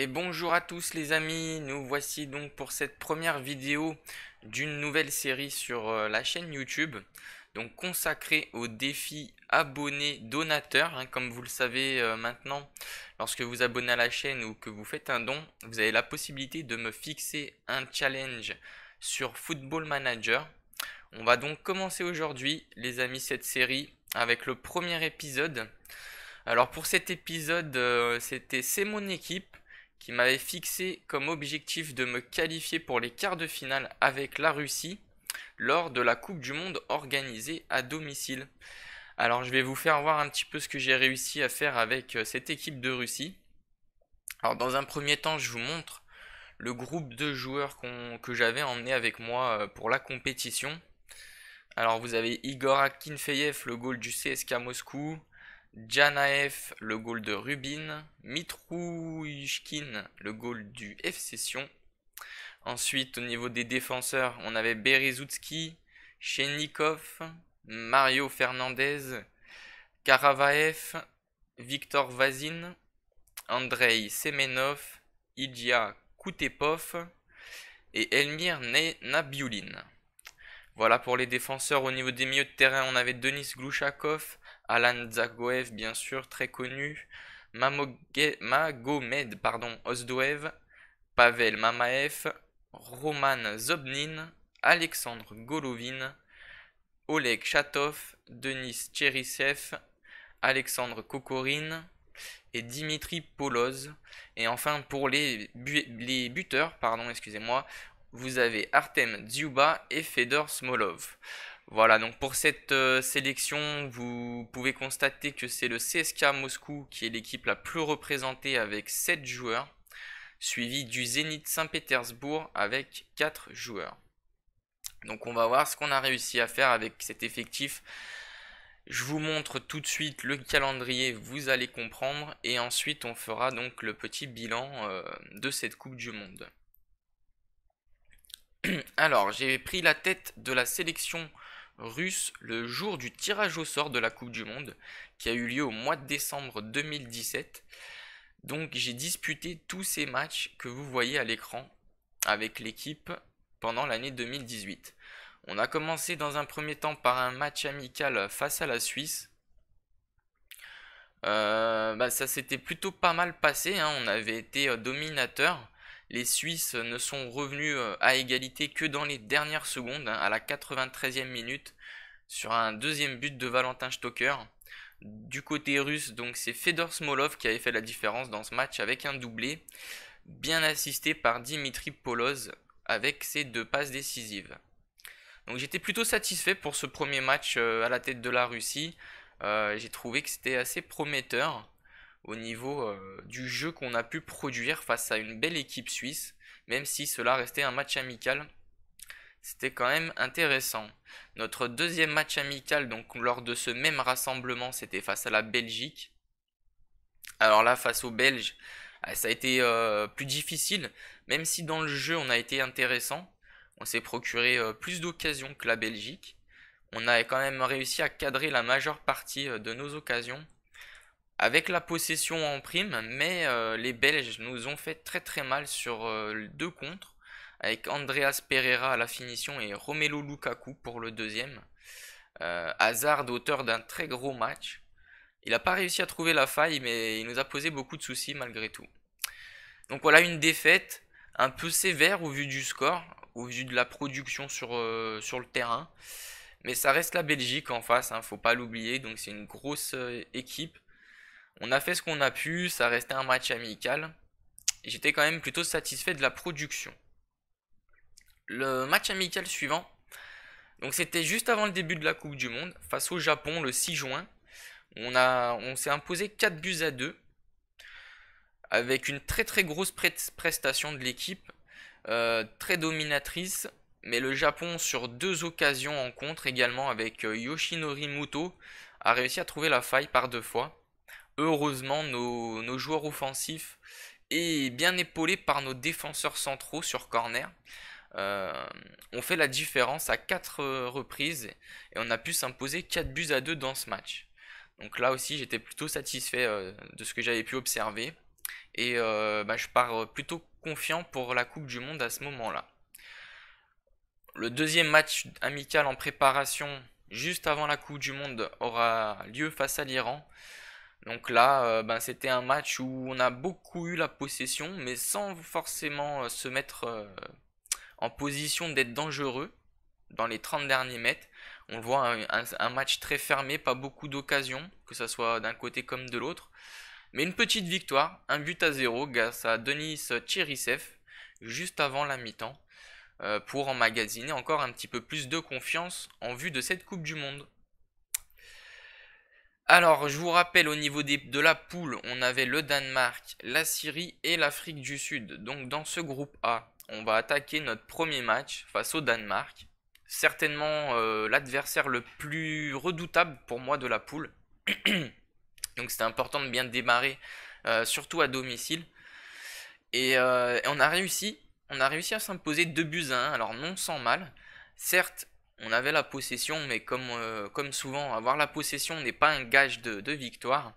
Et bonjour à tous les amis, nous voici donc pour cette première vidéo d'une nouvelle série sur euh, la chaîne YouTube, donc consacrée au défi abonné donateur. Hein, comme vous le savez euh, maintenant, lorsque vous abonnez à la chaîne ou que vous faites un don, vous avez la possibilité de me fixer un challenge sur Football Manager. On va donc commencer aujourd'hui, les amis, cette série avec le premier épisode. Alors pour cet épisode, euh, c'était C'est mon équipe qui m'avait fixé comme objectif de me qualifier pour les quarts de finale avec la Russie lors de la Coupe du Monde organisée à domicile. Alors je vais vous faire voir un petit peu ce que j'ai réussi à faire avec euh, cette équipe de Russie. Alors dans un premier temps, je vous montre le groupe de joueurs que j'avais emmené avec moi euh, pour la compétition. Alors vous avez Igor Akinfeyev, le goal du CSK Moscou, Janaev, le goal de Rubin. Mitrouishkin, le goal du FC Sion. Ensuite, au niveau des défenseurs, on avait Berizutski, Chenikov, Mario Fernandez, Karavaev, Victor Vazin, Andrei Semenov, Idja Koutepov et Elmir Nabiulin. Voilà pour les défenseurs. Au niveau des milieux de terrain, on avait Denis Glouchakov, Alan Zagoev, bien sûr, très connu, Magomed pardon, Osdoev, Pavel Mamaev, Roman Zobnin, Alexandre Golovin, Oleg Chatov, Denis Tcherisev, Alexandre Kokorin et Dimitri Poloz. Et enfin, pour les, buteurs, pardon, excusez-moi, vous avez Artem Dziuba et Fedor Smolov. Voilà, donc pour cette euh, sélection, vous pouvez constater que c'est le CSK Moscou qui est l'équipe la plus représentée avec 7 joueurs, suivi du Zénith Saint-Pétersbourg avec 4 joueurs. Donc on va voir ce qu'on a réussi à faire avec cet effectif. Je vous montre tout de suite le calendrier, vous allez comprendre, et ensuite on fera donc le petit bilan euh, de cette Coupe du Monde. Alors j'ai pris la tête de la sélection russe le jour du tirage au sort de la Coupe du Monde, qui a eu lieu au mois de décembre 2017. Donc j'ai disputé tous ces matchs que vous voyez à l'écran avec l'équipe pendant l'année 2018. On a commencé dans un premier temps par un match amical face à la Suisse. Euh, bah, ça s'était plutôt pas mal passé, hein. on avait été euh, dominateur les Suisses ne sont revenus euh, à égalité que dans les dernières secondes, hein, à la 93e minute, sur un deuxième but de Valentin Stoker. Du côté russe, donc c'est Fedor Smolov qui avait fait la différence dans ce match avec un doublé, bien assisté par Dimitri Poloz avec ses deux passes décisives. Donc j'étais plutôt satisfait pour ce premier match euh, à la tête de la Russie. Euh, j'ai trouvé que c'était assez prometteur au niveau euh, du jeu qu'on a pu produire face à une belle équipe suisse, même si cela restait un match amical. C'était quand même intéressant. Notre deuxième match amical, donc lors de ce même rassemblement, c'était face à la Belgique. Alors là, face aux Belges, ah, ça a été euh, plus difficile, même si dans le jeu on a été intéressant. On s'est procuré euh, plus d'occasions que la Belgique. On a quand même réussi à cadrer la majeure partie de nos occasions avec la possession en prime, mais euh, les Belges nous ont fait très très mal sur euh, deux contres, avec Andreas Pereira à la finition et Romelu Lukaku pour le deuxième. Euh, Hazard, auteur d'un très gros match. Il n'a pas réussi à trouver la faille, mais il nous a posé beaucoup de soucis malgré tout. Donc voilà une défaite un peu sévère au vu du score, au vu de la production sur, sur le terrain. Mais ça reste la Belgique en face, ne hein, faut pas l'oublier. Donc c'est une grosse équipe on a fait ce qu'on a pu, ça restait un match amical. j'étais quand même plutôt satisfait de la production. Le match amical suivant, donc c'était juste avant le début de la Coupe du Monde, face au Japon le 6 juin. On, on s'est imposé 4 buts à 2, avec une très très grosse prestation de l'équipe, euh, très dominatrice. Mais le Japon, sur deux occasions en contre également avec euh, Yoshinori Muto, a réussi à trouver la faille par deux fois heureusement nos, joueurs offensifs et bien épaulés par nos défenseurs centraux sur corner. Euh, ont fait la différence à 4 euh, reprises et on a pu s'imposer 4 buts à 2 dans ce match. Donc là aussi j'étais plutôt satisfait euh, de ce que j'avais pu observer et bah, je pars plutôt confiant pour la Coupe du Monde à ce moment-là. Le deuxième match amical en préparation juste avant la Coupe du Monde aura lieu face à l'Iran. Donc là, euh, ben, c'était un match où on a beaucoup eu la possession, mais sans forcément euh, se mettre euh, en position d'être dangereux dans les 30 derniers mètres. On voit un, match très fermé, pas beaucoup d'occasions, que ce soit d'un côté comme de l'autre. Mais une petite victoire, un but à zéro grâce à Denis Tchirisev, juste avant la mi-temps, pour emmagasiner encore un petit peu plus de confiance en vue de cette Coupe du Monde. Alors, je vous rappelle, au niveau de la poule, on avait le Danemark, la Syrie et l'Afrique du Sud. Donc, dans ce groupe A, on va attaquer notre premier match face au Danemark. Certainement euh, l'adversaire le plus redoutable pour moi de la poule. Donc, c'était important de bien démarrer, euh, surtout à domicile. Euh, et, on a réussi. On a réussi à s'imposer 2 buts à 1, alors non sans mal. Certes, on avait la possession, mais euh, comme, souvent, avoir la possession n'est pas un gage de, victoire.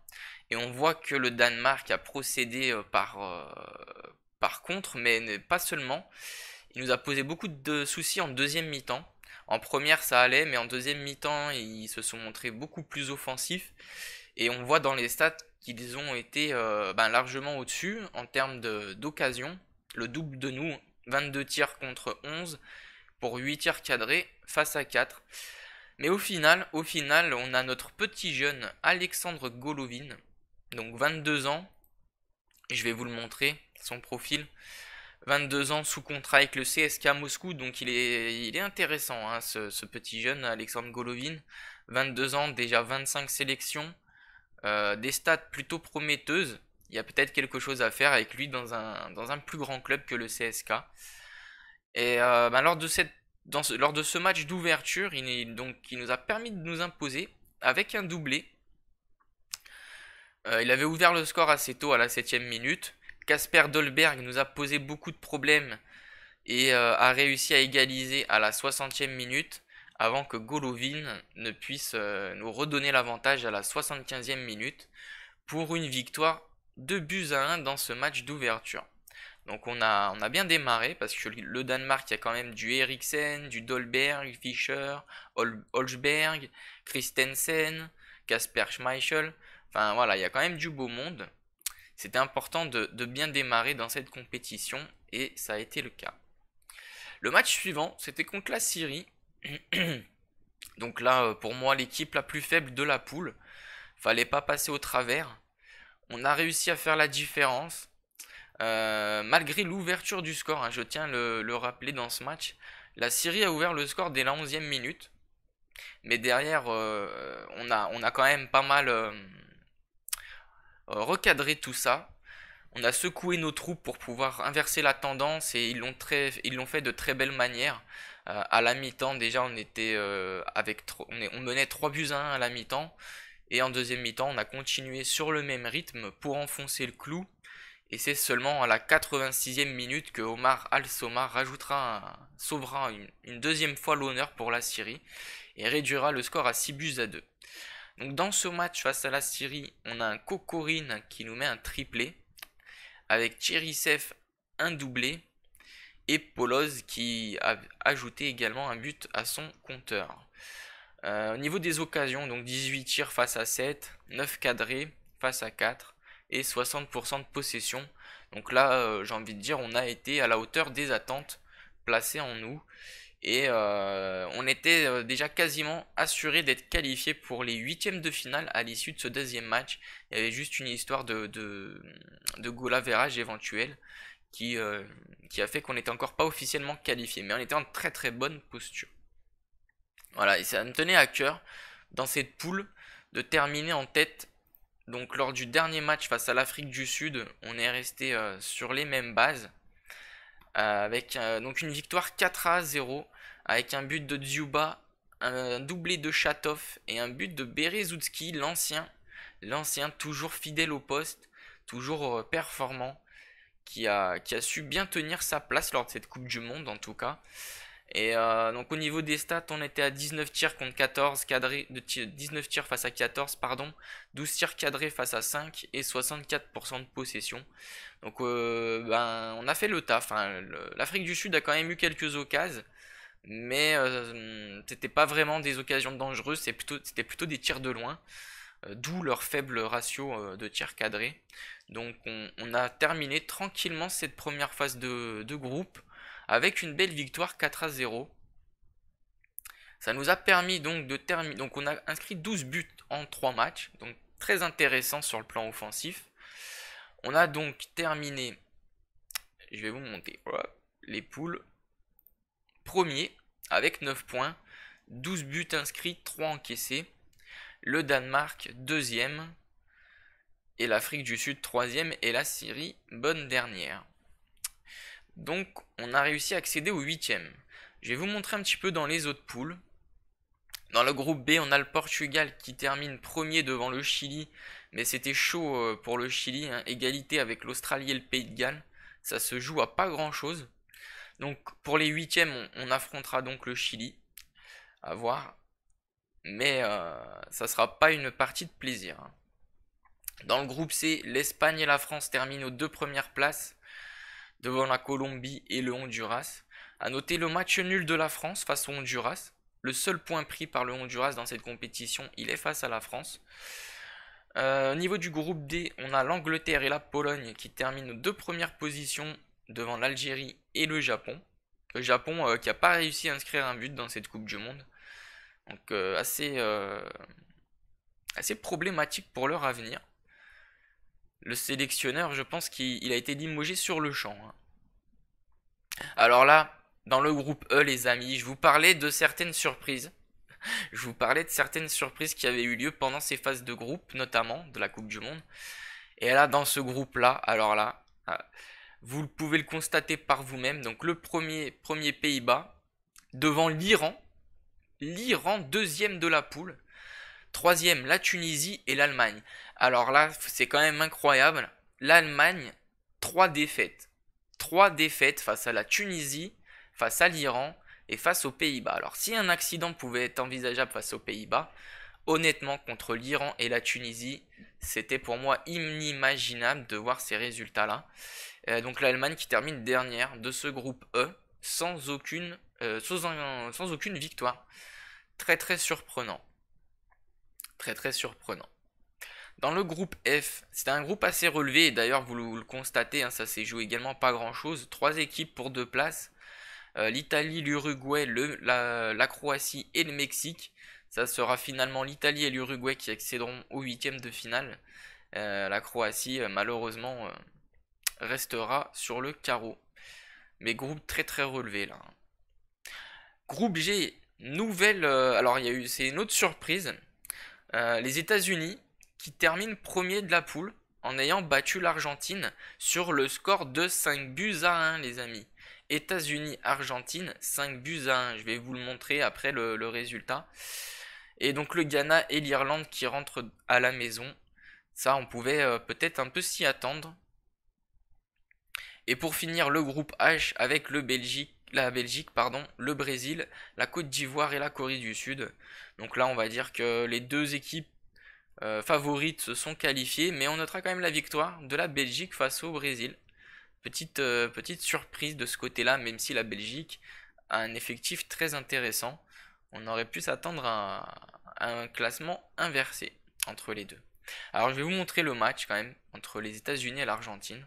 Et on voit que le Danemark a procédé euh, par, euh, par contre, mais pas seulement. Il nous a posé beaucoup de soucis en deuxième mi-temps. En première, ça allait, mais en deuxième mi-temps, ils se sont montrés beaucoup plus offensifs. Et on voit dans les stats qu'ils ont été ben, largement au-dessus en termes d'occasion. Le double de nous, 22 tirs contre 11 pour 8 tirs cadrés face à 4. Mais au final, au final, on a notre petit jeune Alexandre Golovin, donc 22 ans. Je vais vous le montrer, son profil. 22 ans sous contrat avec le CSK Moscou, donc il est, il est intéressant hein, ce, petit jeune Alexandre Golovin. 22 ans, déjà 25 sélections, euh, des stats plutôt prometteuses. Il y a peut-être quelque chose à faire avec lui dans un, dans un plus grand club que le CSK. Et euh, ben, lors de cette lors de ce match d'ouverture, il, nous a permis de nous imposer avec un doublé. Euh, il avait ouvert le score assez tôt à la 7 minute. Casper Dolberg nous a posé beaucoup de problèmes et euh, a réussi à égaliser à la 60 ème minute avant que Golovin ne puisse euh, nous redonner l'avantage à la 75e minute pour une victoire de buts à 1 dans ce match d'ouverture. Donc on a, on a bien démarré parce que le Danemark, il y a quand même du Eriksen, du Dolberg, Fischer, Holzberg, Christensen, Kasper Schmeichel. Enfin voilà, il y a quand même du beau monde. C'était important de, de, bien démarrer dans cette compétition et ça a été le cas. Le match suivant, c'était contre la Syrie. Donc là, euh, pour moi, l'équipe la plus faible de la poule. Fallait pas passer au travers. On a réussi à faire la différence. Euh, malgré l'ouverture du score, hein, je tiens le, le rappeler dans ce match, la Syrie a ouvert le score dès la 11e minute. Mais derrière, euh, on, a, on a quand même pas mal euh, recadré tout ça. On a secoué nos troupes pour pouvoir inverser la tendance et ils l'ont, fait de très belle manière. à la mi-temps, déjà, on, était, avec on, on menait 3 buts à 1 à la mi-temps. Et en deuxième mi-temps, on a continué sur le même rythme pour enfoncer le clou et c'est seulement à la 86e minute que Omar al somar rajoutera, sauvera une, deuxième fois l'honneur pour la Syrie et réduira le score à 6 buts à 2. Donc dans ce match face à la Syrie, on a un Kokorine qui nous met un triplé, avec Tcherisev un doublé et Poloz qui a ajouté également un but à son compteur. Euh, au niveau des occasions, donc 18 tirs face à 7, 9 cadrés face à 4, et 60% de possession. Donc là, euh, j'ai envie de dire, on a été à la hauteur des attentes placées en nous. Et euh, on était euh, déjà quasiment assuré d'être qualifié pour les huitièmes de finale à l'issue de ce deuxième match. Il y avait juste une histoire de, de, de éventuel qui, qui a fait qu'on n'était encore pas officiellement qualifié. Mais on était en très très bonne posture. Voilà, et ça me tenait à cœur dans cette poule de terminer en tête donc lors du dernier match face à l'Afrique du Sud, on est resté euh, sur les mêmes bases. Euh, avec euh, donc une victoire 4 à 0 avec un but de Dziuba, un doublé de Chatov et un but de Berezutski, l'ancien, l'ancien toujours fidèle au poste, toujours performant, qui a, qui a su bien tenir sa place lors de cette Coupe du Monde en tout cas. Et euh, donc au niveau des stats, on était à 19 tirs contre 14 cadrés, 19 tirs face à 14, pardon, 12 tirs cadrés face à 5 et 64% de possession. Donc euh, ben, on a fait le taf. Hein. L'Afrique du Sud a quand même eu quelques occasions, mais euh, c'était pas vraiment des occasions dangereuses, c'était plutôt, des tirs de loin. D'où leur faible ratio de tirs cadrés. Donc on, a terminé tranquillement cette première phase de groupe avec une belle victoire 4 à 0. Ça nous a permis donc de terminer. Donc on a inscrit 12 buts en 3 matchs, donc très intéressant sur le plan offensif. On a donc terminé, je vais vous montrer. les poules. Premier avec 9 points, 12 buts inscrits, 3 encaissés. Le Danemark deuxième, et l'Afrique du Sud troisième et la Syrie bonne dernière. Donc on a réussi à accéder au huitième. Je vais vous montrer un petit peu dans les autres poules. Dans le groupe B, on a le Portugal qui termine premier devant le Chili. Mais c'était chaud euh, pour le Chili. Hein. Égalité avec l'Australie et le Pays de Galles. Ça se joue à pas grand chose. Donc pour les huitièmes, on, on affrontera donc le Chili. À voir. Mais euh, ça sera pas une partie de plaisir. Hein. Dans le groupe C, l'Espagne et la France terminent aux deux premières places devant la Colombie et le Honduras. A noter le match nul de la France face au Honduras. Le seul point pris par le Honduras dans cette compétition, il est face à la France. au euh, niveau du groupe D, on a l'Angleterre et la Pologne qui terminent aux deux premières positions devant l'Algérie et le Japon. Le Japon euh, qui n'a pas réussi à inscrire un but dans cette Coupe du Monde. Donc euh, assez problématique pour leur avenir le sélectionneur, je pense qu'il a été limogé sur le champ. Hein. Alors là, dans le groupe E, les amis, je vous parlais de certaines surprises. Je vous parlais de certaines surprises qui avaient eu lieu pendant ces phases de groupe, notamment de la Coupe du Monde. Et là, dans ce groupe-là, alors là, ah, vous pouvez le constater par vous-même. Donc le premier, premier Pays-Bas, devant l'Iran. L'Iran, deuxième de la poule. Troisième, la Tunisie et l'Allemagne. Alors là, c'est quand même incroyable. L'Allemagne, trois défaites. Trois défaites face à la Tunisie, face à l'Iran et face aux Pays-Bas. Alors si un accident pouvait être envisageable face aux Pays-Bas, honnêtement, contre l'Iran et la Tunisie, c'était pour moi inimaginable de voir ces résultats-là. Euh, donc l'Allemagne qui termine dernière de ce groupe E sans aucune, euh, sans aucune victoire. Très très surprenant. Très très surprenant. Dans le groupe F, c'est un groupe assez relevé, d'ailleurs vous le, constatez, hein, ça s'est joué également pas grand-chose. Trois équipes pour deux places, euh, l'Italie, l'Uruguay, la, Croatie et le Mexique. Ça sera finalement l'Italie et l'Uruguay qui accéderont au huitième de finale. Euh, la Croatie, euh, malheureusement, restera sur le carreau. Mais groupe très très relevé là. Groupe G, nouvelle... alors il y a eu... C'est une autre surprise. les États-Unis qui termine premier de la poule en ayant battu l'Argentine sur le score de 5 buts à 1, les amis. États-Unis-Argentine, 5 buts à 1. Je vais vous le montrer après le, résultat. Et donc le Ghana et l'Irlande qui rentrent à la maison. Ça, on pouvait euh, peut-être un peu s'y attendre. Et pour finir, le groupe H avec le Belgique, la Belgique, pardon, le Brésil, la Côte d'Ivoire et la Corée du Sud. Donc là, on va dire que les deux équipes euh, favorites se sont qualifiés, mais on notera quand même la victoire de la Belgique face au Brésil. Petite, euh, petite surprise de ce côté-là, même si la Belgique a un effectif très intéressant. On aurait pu s'attendre à, un classement inversé entre les deux. Alors je vais vous montrer le match quand même entre les États-Unis et l'Argentine.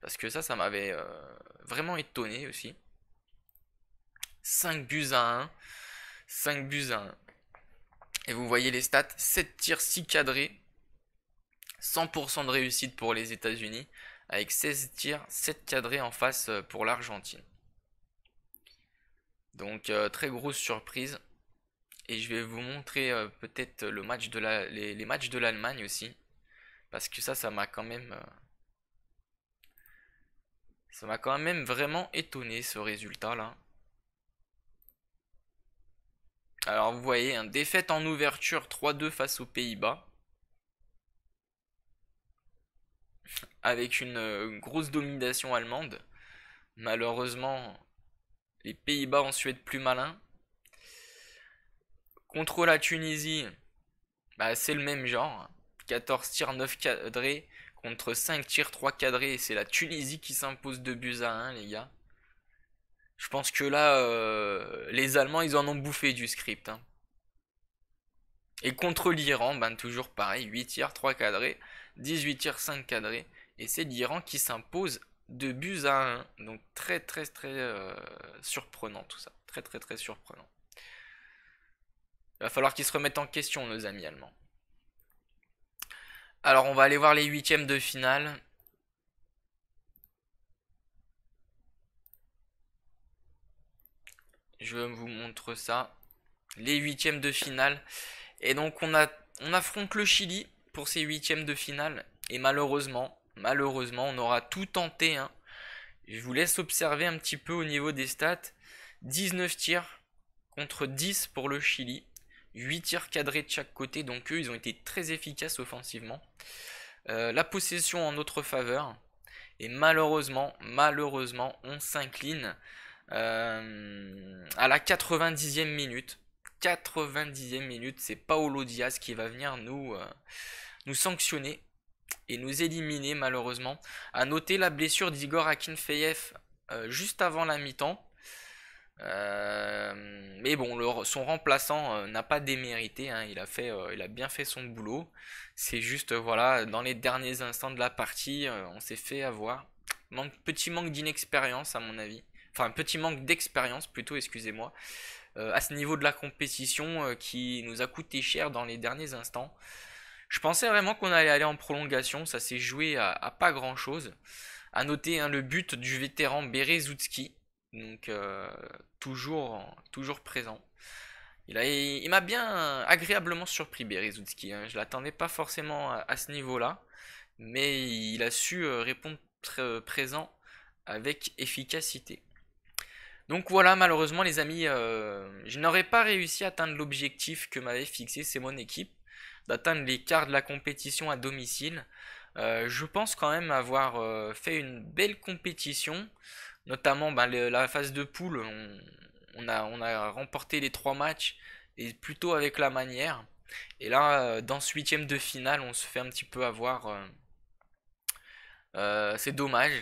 Parce que ça, ça m'avait euh, vraiment étonné aussi. 5 buts à 1. 5 buts à 1. Et vous voyez les stats, 7 tirs 6 cadrés, 100% de réussite pour les États-Unis, avec 16 tirs, 7 cadrés en face euh, pour l'Argentine. Donc euh, très grosse surprise. Et je vais vous montrer euh, peut-être le match de les, matchs de l'Allemagne aussi. Parce que ça, ça m'a quand même... ça m'a quand même vraiment étonné ce résultat là. Alors vous voyez, hein, défaite en ouverture 3-2 face aux Pays-Bas. Avec euh, une, grosse domination allemande. Malheureusement, les Pays-Bas ont su être plus malins. Contre la Tunisie, bah, c'est le même genre. 14 tirs 9 cadrés contre 5 tirs 3 cadrés. C'est la Tunisie qui s'impose de buts à 1 les gars. Je pense que là, euh, les Allemands, ils en ont bouffé du script. Hein. Et contre l'Iran, ben toujours pareil, 8 tirs, 3 cadrés, 18 tirs, 5 cadrés. Et c'est l'Iran qui s'impose de buts à 1. Donc très très très euh, surprenant tout ça. Très très très surprenant. Il va falloir qu'ils se remettent en question, nos amis allemands. Alors on va aller voir les huitièmes de finale. Je vous montre ça. Les huitièmes de finale. Et donc on, a, on affronte le Chili pour ces huitièmes de finale. Et malheureusement, malheureusement, on aura tout tenté. Hein. Je vous laisse observer un petit peu au niveau des stats. 19 tirs contre 10 pour le Chili. 8 tirs cadrés de chaque côté. Donc eux, ils ont été très efficaces offensivement. Euh, la possession en notre faveur. Et malheureusement, malheureusement, on s'incline euh, à la 90e minute. 90e minute, c'est Paolo Diaz qui va venir nous, euh, nous sanctionner et nous éliminer malheureusement. À noter la blessure d'Igor Akinfeyev euh, juste avant la mi-temps. mais bon, son remplaçant n'a pas démérité, hein. il, a fait, il a bien fait son boulot. C'est juste, voilà, dans les derniers instants de la partie, on s'est fait avoir. petit manque d'inexpérience à mon avis enfin un petit manque d'expérience plutôt, excusez-moi, euh, à ce niveau de la compétition euh, qui nous a coûté cher dans les derniers instants. Je pensais vraiment qu'on allait aller en prolongation, ça s'est joué à, pas grand chose. A noter hein, le but du vétéran Berezutski, donc euh, toujours, toujours présent. Il, m'a bien agréablement surpris Berezutski, hein. je l'attendais pas forcément à ce niveau-là, mais il a su répondre présent avec efficacité. Donc voilà, malheureusement les amis, euh, je n'aurais pas réussi à atteindre l'objectif que m'avait fixé c'est mon équipe, d'atteindre les quarts de la compétition à domicile. Euh, je pense quand même avoir euh, fait une belle compétition, notamment ben, la phase de poule, on, a, on, a, remporté les trois matchs, et plutôt avec la manière. Et là, dans ce huitième de finale, on se fait un petit peu avoir. c'est dommage.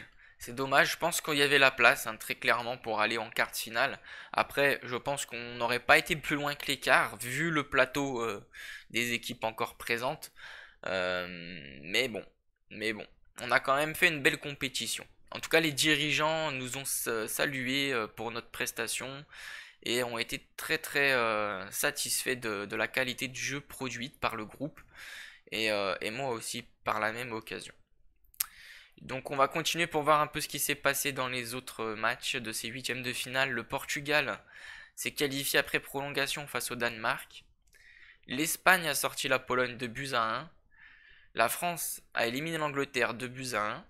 C'est dommage, je pense qu'il y avait la place, hein, très clairement, pour aller en quart finale. Après, je pense qu'on n'aurait pas été plus loin que l'écart, vu le plateau euh, des équipes encore présentes. Euh, mais bon, mais bon, on a quand même fait une belle compétition. En tout cas, les dirigeants nous ont salués euh, pour notre prestation et ont été très très satisfaits de, de, la qualité de jeu produite par le groupe et, et moi aussi par la même occasion. Donc on va continuer pour voir un peu ce qui s'est passé dans les autres euh, matchs de ces huitièmes de finale. Le Portugal s'est qualifié après prolongation face au Danemark. L'Espagne a sorti la Pologne de buts à 1. La France a éliminé l'Angleterre de buts à 1.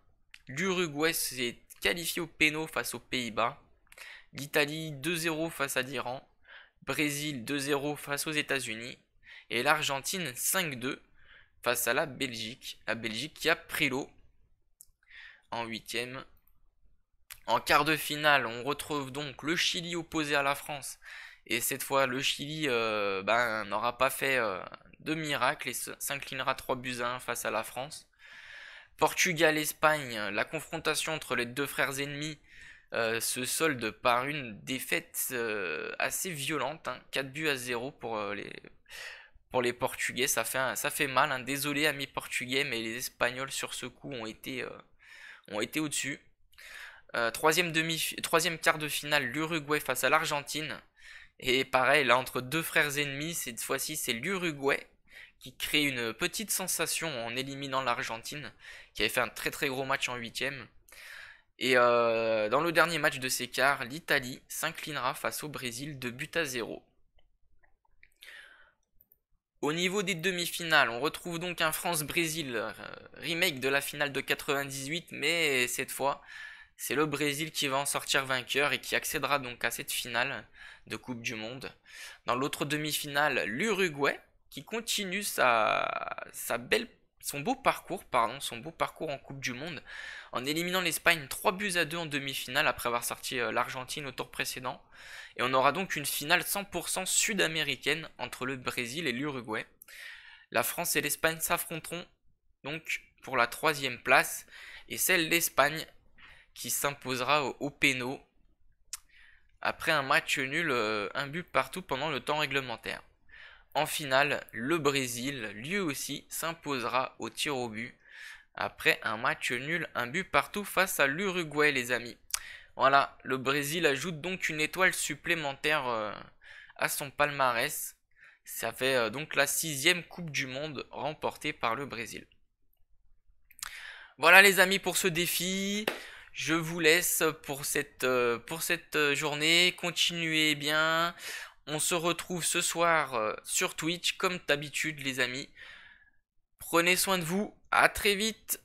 L'Uruguay s'est qualifié au pénal face aux Pays-Bas. L'Italie 2-0 face à l'Iran. Brésil 2-0 face aux États-Unis. Et l'Argentine 5-2 face à la Belgique. La Belgique qui a pris l'eau en huitième. En quart de finale, on retrouve donc le Chili opposé à la France. Et cette fois, le Chili euh, ben, n'aura pas fait euh, de miracle et s'inclinera 3 buts à 1 face à la France. Portugal-Espagne, la confrontation entre les deux frères ennemis euh, se solde par une défaite assez violente. 4 hein. buts à 0 pour, les, pour les Portugais. Ça fait, ça fait mal. Hein. Désolé, amis portugais, mais les Espagnols sur ce coup ont été ont été au-dessus. Euh, troisième, demi, troisième quart de finale, l'Uruguay face à l'Argentine. Et pareil, là, entre deux frères ennemis, cette fois-ci, c'est l'Uruguay qui crée une petite sensation en éliminant l'Argentine, qui avait fait un très très gros match en huitième. Et euh, dans le dernier match de ces quarts, l'Italie s'inclinera face au Brésil de but à zéro. Au niveau des demi-finales, on retrouve donc un France-Brésil, euh, remake de la finale de 98, mais cette fois, c'est le Brésil qui va en sortir vainqueur et qui accédera donc à cette finale de Coupe du Monde. Dans l'autre demi-finale, l'Uruguay, qui continue sa, sa belle son beau parcours, pardon, son beau parcours en Coupe du Monde, en éliminant l'Espagne 3 buts à 2 en demi-finale après avoir sorti euh, l'Argentine au tour précédent. Et on aura donc une finale 100% sud-américaine entre le Brésil et l'Uruguay. La France et l'Espagne s'affronteront donc pour la troisième place, et celle d'Espagne qui s'imposera au, au après un match nul, euh, un but partout pendant le temps réglementaire. En finale, le Brésil, lui aussi, s'imposera au tir au but après un match nul, un but partout face à l'Uruguay, les amis. Voilà, le Brésil ajoute donc une étoile supplémentaire euh, à son palmarès. Ça fait euh, donc la sixième Coupe du Monde remportée par le Brésil. Voilà les amis pour ce défi. Je vous laisse pour cette, euh, pour cette journée. Continuez bien. On se retrouve ce soir euh, sur Twitch comme d'habitude les amis. Prenez soin de vous, à très vite